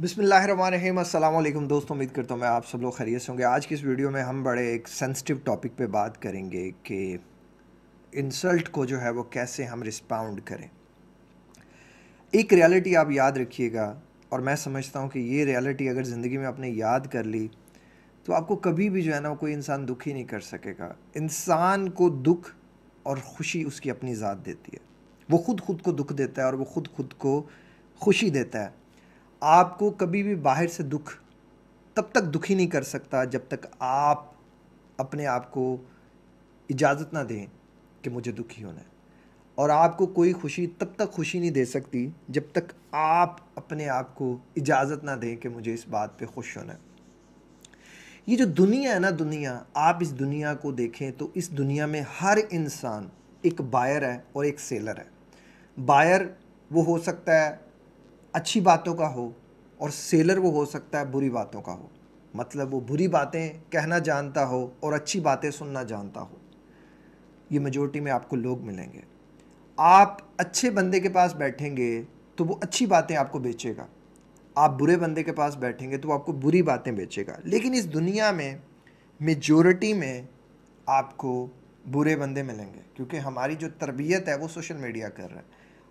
बिसमीम अल्लाम दोस्तों उम्मीद करता हूँ मैं आप सब लोग खैरियत से होंगे आज की इस वीडियो में हम बड़े एक सेंसिटिव टॉपिक पे बात करेंगे कि इंसल्ट को जो है वो कैसे हम रिस्पाउंड करें एक रियलिटी आप याद रखिएगा और मैं समझता हूँ कि ये रियलिटी अगर ज़िंदगी में आपने याद कर ली तो आपको कभी भी जो है ना कोई इंसान दुखी नहीं कर सकेगा इंसान को दुख और खुशी उसकी अपनी ज़ात देती है वो खुद खुद को दुख देता है और वो खुद खुद को खुशी देता है आपको कभी भी बाहर से दुख तब तक दुखी नहीं कर सकता जब तक आप अपने आप को इजाज़त ना दें कि मुझे दुखी होना है और आपको कोई खुशी तब तक खुशी नहीं दे सकती जब तक आप अपने आप को इजाज़त ना दें कि मुझे इस बात पे खुश होना है ये जो दुनिया है ना दुनिया आप इस दुनिया को देखें तो इस दुनिया में हर इंसान एक बायर है और एक सेलर है बायर वो हो सकता है अच्छी बातों का हो और सेलर वो हो सकता है बुरी बातों का हो मतलब वो बुरी बातें कहना जानता हो और अच्छी बातें सुनना जानता हो ये मेजोरिटी में आपको लोग मिलेंगे आप अच्छे बंदे के पास बैठेंगे तो वो अच्छी बातें आपको बेचेगा आप बुरे बंदे के पास बैठेंगे तो वो आपको बुरी बातें बेचेगा लेकिन इस दुनिया में मेजोरिटी में आपको बुरे बंदे मिलेंगे क्योंकि हमारी जो तरबियत है वो सोशल मीडिया कर रहा है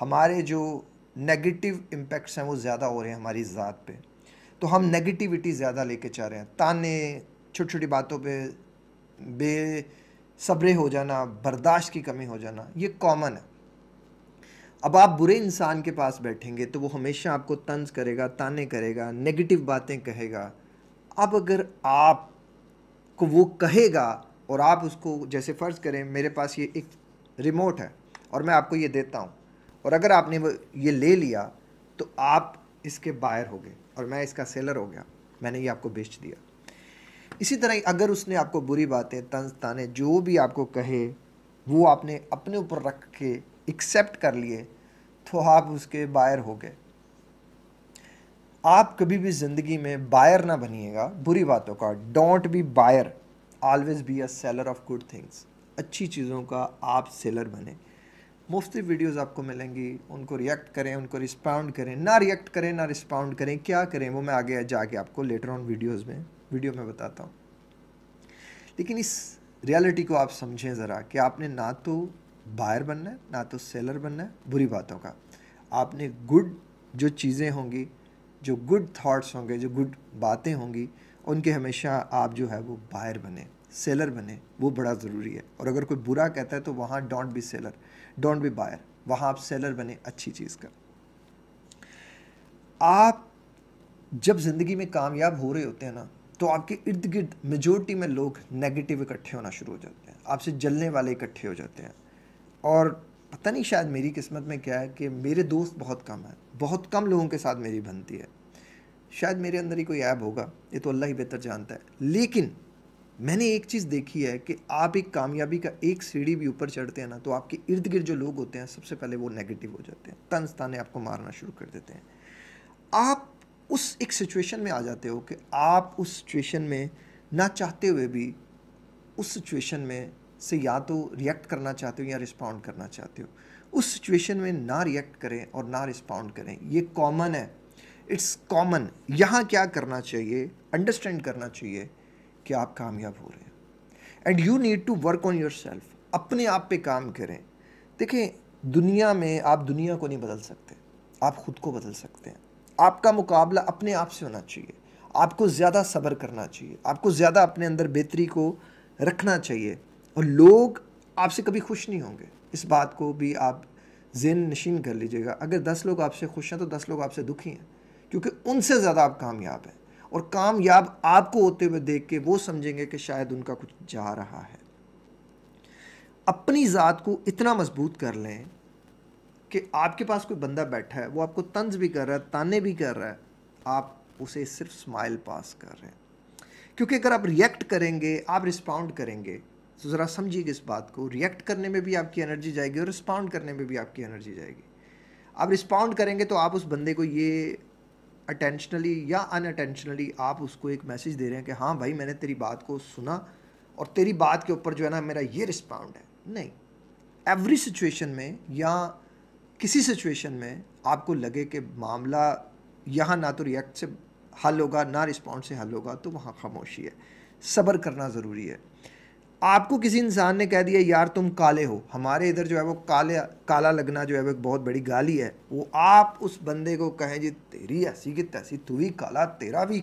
हमारे जो नेगेटिव इम्पैक्ट्स हैं वो ज़्यादा हो रहे हैं हमारी ज़ात पे तो हम नेगेटिविटी ज़्यादा लेके चाह रहे हैं ताने छोटी छोटी बातों पे बेसब्रे हो जाना बर्दाश्त की कमी हो जाना ये कॉमन है अब आप बुरे इंसान के पास बैठेंगे तो वो हमेशा आपको तंज करेगा ताने करेगा नेगेटिव बातें कहेगा अब अगर आप को वो कहेगा और आप उसको जैसे फ़र्ज़ करें मेरे पास ये एक रिमोट है और मैं आपको ये देता हूँ और अगर आपने वो ये ले लिया तो आप इसके बायर हो गए और मैं इसका सेलर हो गया मैंने ये आपको बेच दिया इसी तरह अगर उसने आपको बुरी बातें तंज ताने जो भी आपको कहे वो आपने अपने ऊपर रख के एक्सेप्ट कर लिए तो आप उसके बायर हो गए आप कभी भी ज़िंदगी में बायर ना बनिएगा बुरी बातों का don't be buyer always be a seller of good things अच्छी चीज़ों का आप सेलर बने मुफ्त वीडियोस आपको मिलेंगी उनको रिएक्ट करें उनको रिस्पाउंड करें ना रिएक्ट करें ना रिस्पाउंड करें क्या करें वो मैं आगे जाके आपको लेटर ऑन वीडियोस में वीडियो में बताता हूँ लेकिन इस रियलिटी को आप समझें ज़रा कि आपने ना तो बायर बनना है ना तो सेलर बनना है बुरी बातों का आपने गुड जो चीज़ें होंगी जो गुड थाट्स होंगे जो गुड बातें होंगी उनके हमेशा आप जो है वो बायर बने सेलर बने वो बड़ा ज़रूरी है और अगर कोई बुरा कहता है तो वहाँ don't be seller don't be buyer वहाँ आप सेलर बने अच्छी चीज़ का आप जब ज़िंदगी में कामयाब हो रहे होते हैं ना तो आपके इर्द गिर्द मेजोरिटी में लोग नेगेटिव इकट्ठे होना शुरू हो जाते हैं आपसे जलने वाले इकट्ठे हो जाते हैं और पता नहीं शायद मेरी किस्मत में क्या है कि मेरे दोस्त बहुत कम हैं बहुत कम लोगों के साथ मेरी बनती है शायद मेरे अंदर ही कोई ऐब होगा ये तो अल्लाह ही बेहतर जानता है लेकिन मैंने एक चीज़ देखी है कि आप एक कामयाबी का एक सीढ़ी भी ऊपर चढ़ते हैं ना तो आपके इर्द गिर्द जो लोग होते हैं सबसे पहले वो नेगेटिव हो जाते हैं तन ताने आपको मारना शुरू कर देते हैं आप उस एक सिचुएशन में आ जाते हो कि आप उस सिचुएशन में ना चाहते हुए भी उस सिचुएशन में से या तो रिएक्ट करना चाहते हो या रिस्पॉन्ड करना चाहते हो उस सिचुएशन में ना रिएक्ट करें और ना रिस्पॉन्ड करें ये कॉमन है इट्स कॉमन यहाँ क्या करना चाहिए अंडरस्टैंड करना चाहिए कि आप कामयाब हो रहे हैं and you need to work on your self अपने आप पे काम करें देखें दुनिया में आप दुनिया को नहीं बदल सकते आप खुद को बदल सकते हैं आपका मुकाबला अपने आप से होना चाहिए आपको ज़्यादा सब्र करना चाहिए आपको ज़्यादा अपने अंदर बेहतरी को रखना चाहिए और लोग आपसे कभी खुश नहीं होंगे इस बात को भी आप जेन नशीन कर लीजिएगा अगर दस लोग आपसे खुश हैं तो दस लोग आपसे दुखी हैं क्योंकि उनसे ज़्यादा आप कामयाब हैं और कामयाब आपको होते हुए देख के वो समझेंगे कि शायद उनका कुछ जा रहा है अपनी ज़ात को इतना मजबूत कर लें कि आपके पास कोई बंदा बैठा है वो आपको तंज भी कर रहा है ताने भी कर रहा है आप उसे सिर्फ स्माइल पास कर रहे हैं क्योंकि अगर आप रिएक्ट करेंगे आप रिस्पॉन्ड करेंगे तो ज़रा समझिएगा इस बात को रिएक्ट करने में भी आपकी एनर्जी जाएगी और रिस्पॉन्ड करने में भी आपकी एनर्जी जाएगी आप रिस्पॉन्ड करेंगे तो आप उस बंदे को ये अटेंशनली या अनअटेंशनली आप उसको एक मैसेज दे रहे हैं कि हाँ भाई मैंने तेरी बात को सुना और तेरी बात के ऊपर जो है ना मेरा ये रिस्पॉन्ड है नहीं एवरी सिचुएशन में या किसी सिचुएशन में आपको लगे कि मामला यहाँ ना तो रिएक्ट से हल होगा ना रिस्पॉन्ड से हल होगा तो वहाँ खामोशी है सब्र करना ज़रूरी है आपको किसी इंसान ने कह दिया यार तुम काले हो हमारे इधर जो है वो काले काला लगना जो है वो एक बहुत बड़ी गाली है वो आप उस बंदे को कहें जी तेरी ऐसी की तैसी तू भी काला तेरा भी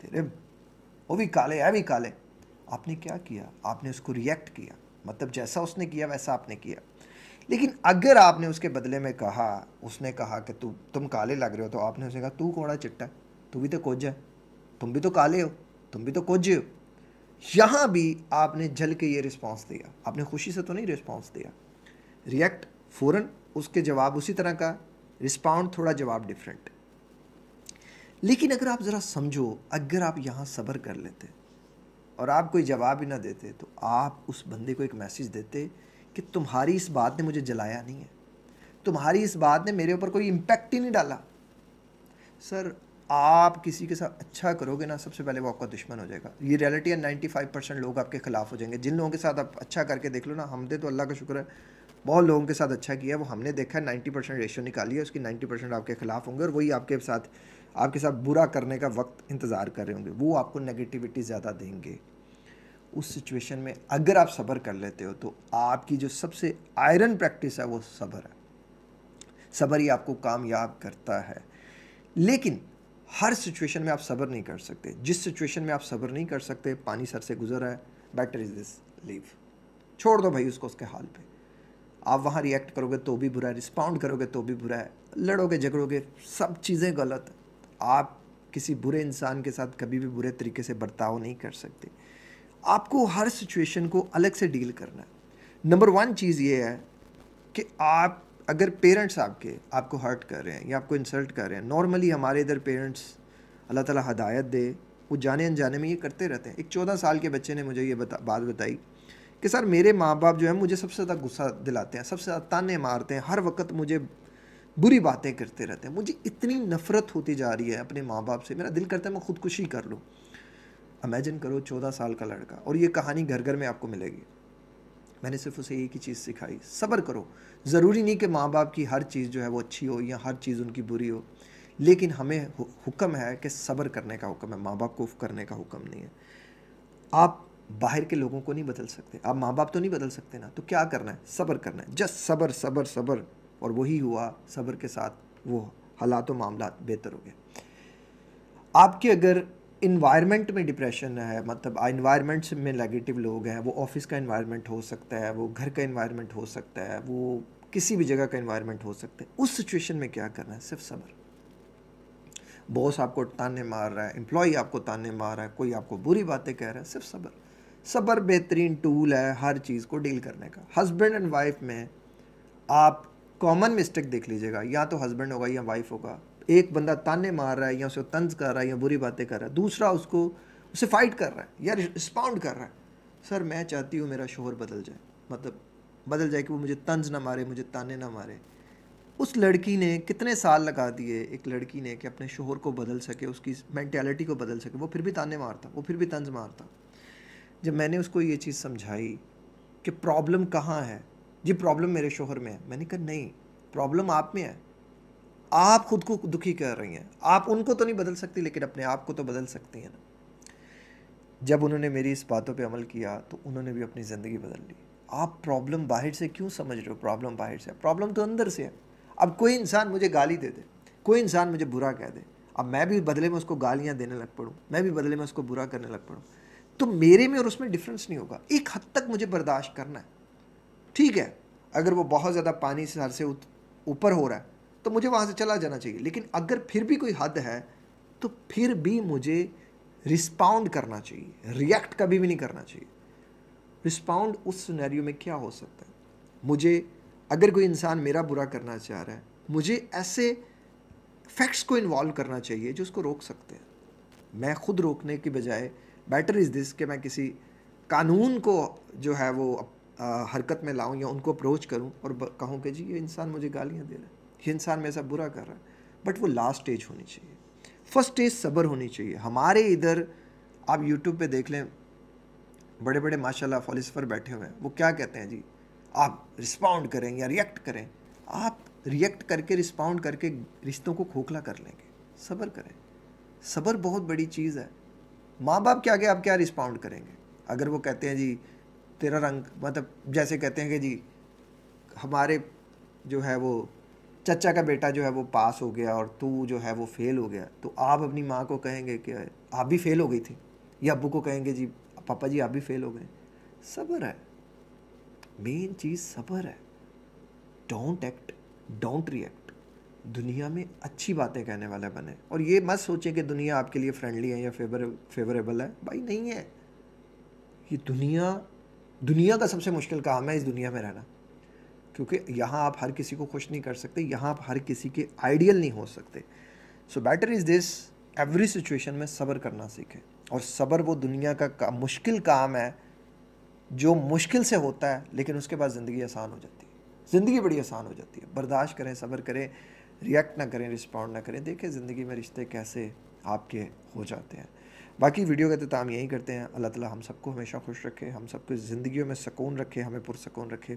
तेरे वो भी काले है भी काले आपने क्या किया आपने उसको रिएक्ट किया मतलब जैसा उसने किया वैसा आपने किया लेकिन अगर आपने उसके बदले में कहा उसने कहा कि तू तुम काले लग रहे हो तो आपने उसने कहा तू कौड़ा चिट्टा तू भी तो कोज है तुम भी तो काले हो तुम भी तो कोजे हो यहाँ भी आपने जल के ये रिस्पॉन्स दिया आपने खुशी से तो नहीं रिस्पॉन्स दिया रिएक्ट फौरन उसके जवाब उसी तरह का रिस्पॉन्ड थोड़ा जवाब डिफरेंट लेकिन अगर आप ज़रा समझो अगर आप यहाँ सब्र कर लेते और आप कोई जवाब ही ना देते तो आप उस बंदे को एक मैसेज देते कि तुम्हारी इस बात ने मुझे जलाया नहीं है तुम्हारी इस बात ने मेरे ऊपर कोई इम्पैक्ट ही नहीं डाला सर आप किसी के साथ अच्छा करोगे ना सबसे पहले वो आपका दुश्मन हो जाएगा ये रियलिटी है नाइन्टी फाइव परसेंट लोग आपके खिलाफ हो जाएंगे जिन लोगों के साथ आप अच्छा करके देख लो ना हमने तो अल्लाह का शुक्र है बहुत लोगों के साथ अच्छा किया वो हमने देखा है नाइन्टी परसेंट रेशियो निकाली है उसकी नाइन्टी परसेंट आपके खिलाफ होंगे और वही आपके साथ आपके साथ बुरा करने का वक्त इंतज़ार कर रहे होंगे वो आपको नेगेटिविटी ज़्यादा देंगे उस सिचुएशन में अगर आप सब्र कर लेते हो तो आपकी जो सबसे आयरन प्रैक्टिस है वो सब्र है सब्र ही आपको कामयाब करता है लेकिन हर सिचुएशन में आप सब्र नहीं कर सकते जिस सिचुएशन में आप सब्र नहीं कर सकते पानी सर से गुजर रहा है बेटर इज़ दिस लीव छोड़ दो भाई उसको उसके हाल पे आप वहाँ रिएक्ट करोगे तो भी बुरा है रिस्पॉन्ड करोगे तो भी बुरा है लड़ोगे झगड़ोगे सब चीज़ें गलत आप किसी बुरे इंसान के साथ कभी भी बुरे तरीके से बर्ताव नहीं कर सकते आपको हर सिचुएशन को अलग से डील करना है नंबर वन चीज़ ये है कि आप अगर पेरेंट्स आपके आपको हर्ट कर रहे हैं या आपको इंसल्ट कर रहे हैं नॉर्मली हमारे इधर पेरेंट्स अल्लाह ताला हदायत दे वो जाने अनजाने में ये करते रहते हैं एक चौदह साल के बच्चे ने मुझे ये बता बात बताई कि सर मेरे माँ बाप जो है मुझे सबसे ज़्यादा गुस्सा दिलाते हैं सबसे ज़्यादा ताने मारते हैं हर वक्त मुझे बुरी बातें करते रहते हैं मुझे इतनी नफ़रत होती जा रही है अपने माँ बाप से मेरा दिल करता है मैं खुदकुशी कर लूँ अमेजिन करो चौदह साल का लड़का और ये कहानी घर घर में आपको मिलेगी मैंने सिर्फ उसे एक ही चीज़ सिखाई सब्र करो ज़रूरी नहीं कि माँ बाप की हर चीज़ जो है वो अच्छी हो या हर चीज़ उनकी बुरी हो लेकिन हमें हुक्म है कि सब्र करने का हुक्म है माँ बाप को करने का हुक्म नहीं है आप बाहर के लोगों को नहीं बदल सकते आप माँ बाप तो नहीं बदल सकते ना तो क्या करना है सब्र करना है जस्ट सब्र सब्र सब्र और वही हुआ सब्र के साथ वो हालात और मामला बेहतर हो गए आपके अगर इन्वायरमेंट में डिप्रेशन है मतलब इन्वायरमेंट में नेगेटिव लोग हैं वो ऑफिस का इन्वायरमेंट हो सकता है वो घर का इन्वायरमेंट हो सकता है वो किसी भी जगह का इन्वायरमेंट हो सकता है उस सिचुएशन में क्या करना है सिर्फ सब्र बॉस आपको ताने मार रहा है एम्प्लॉई आपको ताने मार रहा है कोई आपको बुरी बातें कह रहा है सिर्फ सब्र सब्र बेहतरीन टूल है हर चीज़ को डील करने का हस्बैंड एंड वाइफ में आप कॉमन मिस्टेक देख लीजिएगा या तो हस्बैंड होगा या वाइफ होगा एक बंदा ताने मार रहा है या उसको तंज कर रहा है या बुरी बातें कर रहा है दूसरा उसको उसे फाइट कर रहा है या रिस्पॉन्ड कर रहा है सर मैं चाहती हूँ मेरा शोहर बदल जाए मतलब बदल जाए कि वो मुझे तंज ना मारे मुझे ताने ना मारे उस लड़की ने कितने साल लगा दिए एक लड़की ने कि अपने शोहर को बदल सके उसकी मैंटेलिटी को बदल सके वो फिर भी ताने मारता वो फिर भी तंज मारता जब मैंने उसको ये चीज़ समझाई कि प्रॉब्लम कहाँ है जी प्रॉब्लम मेरे शोहर में है मैंने कहा नहीं प्रॉब्लम आप में है आप खुद को दुखी कर रही हैं आप उनको तो नहीं बदल सकती लेकिन अपने आप को तो बदल सकती हैं ना जब उन्होंने मेरी इस बातों पे अमल किया तो उन्होंने भी अपनी ज़िंदगी बदल ली आप प्रॉब्लम बाहर से क्यों समझ रहे हो प्रॉब्लम बाहर से प्रॉब्लम तो अंदर से है अब कोई इंसान मुझे गाली दे दे कोई इंसान मुझे बुरा कह दे अब मैं भी बदले में उसको गालियाँ देने लग पड़ूँ मैं भी बदले में उसको बुरा करने लग पड़ूँ तो मेरे में और उसमें डिफरेंस नहीं होगा एक हद तक मुझे बर्दाश्त करना है ठीक है अगर वो बहुत ज़्यादा पानी से सर से ऊपर हो रहा है तो मुझे वहाँ से चला जाना चाहिए लेकिन अगर फिर भी कोई हद है तो फिर भी मुझे रिस्पाउंड करना चाहिए रिएक्ट कभी भी नहीं करना चाहिए रिस्पाउंड उस सुनहरियो में क्या हो सकता है मुझे अगर कोई इंसान मेरा बुरा करना चाह रहा है मुझे ऐसे फैक्ट्स को इन्वॉल्व करना चाहिए जो उसको रोक सकते हैं मैं खुद रोकने के बजाय बेटर इज़ दिस कि मैं किसी कानून को जो है वो आ, हरकत में लाऊं या उनको अप्रोच करूं और कहूं कि जी ये इंसान मुझे गालियां दे रहा है कि इंसान मेरे साथ बुरा कर रहा है बट वो लास्ट स्टेज होनी चाहिए फर्स्ट स्टेज सब्र होनी चाहिए हमारे इधर आप यूट्यूब पे देख लें बड़े बड़े माशाल्लाह फॉलिसफर बैठे हुए हैं वो क्या कहते हैं जी आप रिस्पॉन्ड करें या रिएक्ट करें आप रिएक्ट करके रिस्पॉन्ड करके रिश्तों को खोखला कर लेंगे सब्र करें सब्र बहुत बड़ी चीज़ है माँ बाप के आगे आप क्या रिस्पॉन्ड करेंगे अगर वो कहते हैं जी तेरा रंग मतलब जैसे कहते हैं कि जी हमारे जो है वो चचा का बेटा जो है वो पास हो गया और तू जो है वो फेल हो गया तो आप अपनी माँ को कहेंगे कि आप भी फेल हो गई थी या अबू को कहेंगे जी पापा जी आप भी फेल हो गए सब्र है मेन चीज़ सब्र है डोंट एक्ट डोंट रिएक्ट दुनिया में अच्छी बातें कहने वाले बने और ये मत सोचें कि दुनिया आपके लिए फ्रेंडली है या फेवर फेवरेबल है भाई नहीं है ये दुनिया दुनिया का सबसे मुश्किल काम है इस दुनिया में रहना क्योंकि यहाँ आप हर किसी को खुश नहीं कर सकते यहाँ आप हर किसी के आइडियल नहीं हो सकते so better is this every situation में सब्र करना सीखें और सब्र वो दुनिया का, का मुश्किल काम है जो मुश्किल से होता है लेकिन उसके बाद ज़िंदगी आसान हो जाती है ज़िंदगी बड़ी आसान हो जाती है बर्दाश्त करें सब्र करें रिएक्ट ना करें रिस्पॉन्ड ना करें देखें ज़िंदगी में रिश्ते कैसे आपके हो जाते हैं बाकी वीडियो का अख्ताम यही करते हैं अल्लाह ताला हम सबको हमेशा खुश रखे हम सबको ज़िंदगी में सकून रखे हमें पुरसकून रखे